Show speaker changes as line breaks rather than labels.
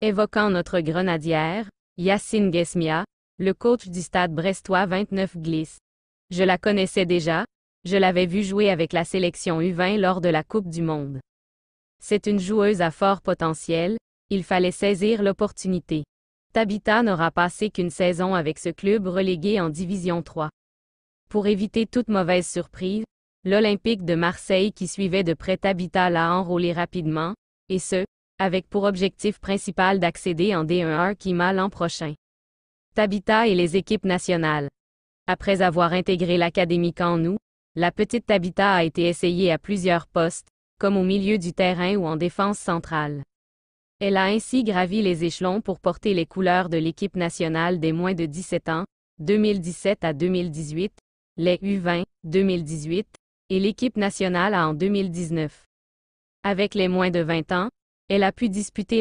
Évoquant notre grenadière, Yacine Guesmia, le coach du stade brestois 29 glisse. Je la connaissais déjà, je l'avais vue jouer avec la sélection U20 lors de la Coupe du Monde. C'est une joueuse à fort potentiel, il fallait saisir l'opportunité. Tabitha n'aura passé qu'une saison avec ce club relégué en Division 3. Pour éviter toute mauvaise surprise, l'Olympique de Marseille qui suivait de près Tabitha l'a enrôlé rapidement, et ce, avec pour objectif principal d'accéder en D1-1 Kima l'an prochain. Tabita et les équipes nationales. Après avoir intégré l'Académie Kanou, la petite Tabita a été essayée à plusieurs postes, comme au milieu du terrain ou en défense centrale. Elle a ainsi gravi les échelons pour porter les couleurs de l'équipe nationale des moins de 17 ans, 2017 à 2018, les U20, 2018, et l'équipe nationale en 2019. Avec les moins de 20 ans, elle a pu disputer